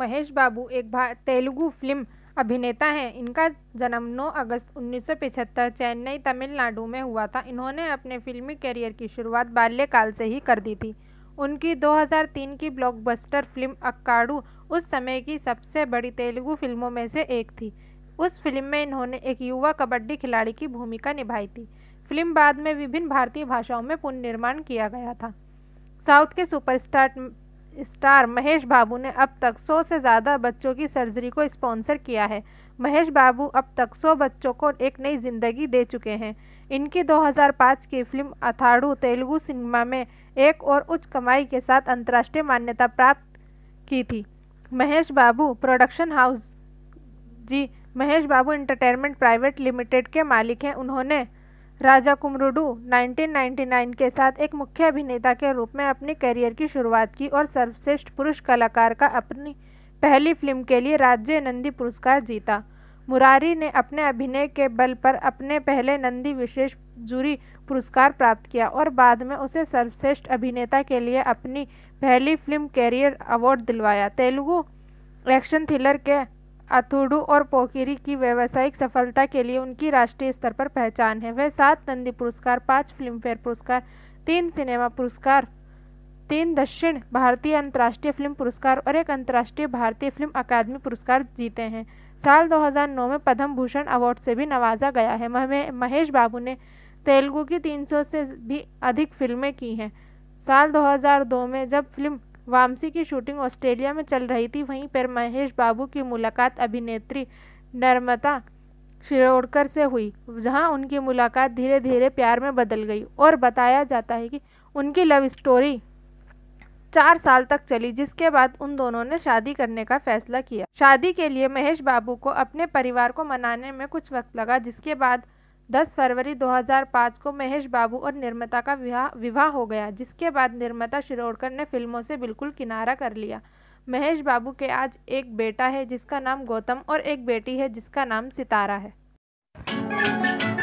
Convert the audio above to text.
महेश बाबू एक तेलुगु फिल्म अभिनेता हैं इनका जन्म 9 अगस्त 1975 चेन्नई तमिलनाडु में हुआ था इन्होंने अपने फिल्मी करियर की शुरुआत बाल्यकाल से ही कर दी थी उनकी 2003 की ब्लॉकबस्टर फिल्म अक्काडू उस समय की सबसे बड़ी तेलुगु फिल्मों में से एक थी उस फिल्म में इन्होंने एक युवा कबड्डी खिलाड़ी की भूमिका निभाई थी फिल्म बाद में विभिन्न भारतीय भाषाओं में पुनर्निर्माण किया गया था साउथ के सुपरस्टार स्टार महेश बाबू ने अब तक 100 से ज़्यादा बच्चों की सर्जरी को स्पॉन्सर किया है महेश बाबू अब तक 100 बच्चों को एक नई जिंदगी दे चुके हैं इनकी 2005 की फिल्म अथाड़ू तेलुगु सिनेमा में एक और उच्च कमाई के साथ अंतर्राष्ट्रीय मान्यता प्राप्त की थी Mahesh Babu production house G Mahesh Babu entertainment private limited के मालिक हैं उन्होंने राजा कुमरुडू 1999 के साथ एक मुख्य अभिनेता के रूप में अपने करियर की शुरुआत की और सर्वश्रेष्ठ पुरुष कलाकार का अपनी पहली फिल्म के लिए राज्य नंदी पुरस्कार जीता मुरारी ने अपने अभिनय के बल पर अपने पहले नंदी विशेष जूरी पुरस्कार प्राप्त किया और बाद में उसे सर्वश्रेष्ठ अभिनेता के लिए अपनी पहली फिल्म कैरियर अवार्ड दिलवाया तेलुगु एक्शन थ्रिलर के अथुडू और पोकिरी की व्यावसायिक सफलता के लिए उनकी राष्ट्रीय स्तर पर पहचान है वह सात नंदी पुरस्कार पाँच फिल्मफेयर पुरस्कार तीन सिनेमा पुरस्कार तीन दक्षिण भारतीय अंतर्राष्ट्रीय फिल्म पुरस्कार और एक अंतर्राष्ट्रीय भारतीय फिल्म अकादमी पुरस्कार जीते हैं साल 2009 में पद्म भूषण अवार्ड से भी नवाजा गया है महेश बाबू ने तेलुगु की 300 से भी अधिक फिल्में की हैं साल 2002 में जब फिल्म वामसी की शूटिंग ऑस्ट्रेलिया में चल रही थी वहीं पर महेश बाबू की मुलाकात अभिनेत्री नर्मता शिरोडकर से हुई जहां उनकी मुलाकात धीरे धीरे प्यार में बदल गई और बताया जाता है कि उनकी लव स्टोरी चार साल तक चली जिसके बाद उन दोनों ने शादी करने का फैसला किया शादी के लिए महेश बाबू को अपने परिवार को मनाने में कुछ वक्त लगा जिसके बाद 10 फरवरी 2005 को महेश बाबू और निर्मता का विवाह विवाह हो गया जिसके बाद निर्मता शिरोडकर ने फिल्मों से बिल्कुल किनारा कर लिया महेश बाबू के आज एक बेटा है जिसका नाम गौतम और एक बेटी है जिसका नाम सितारा है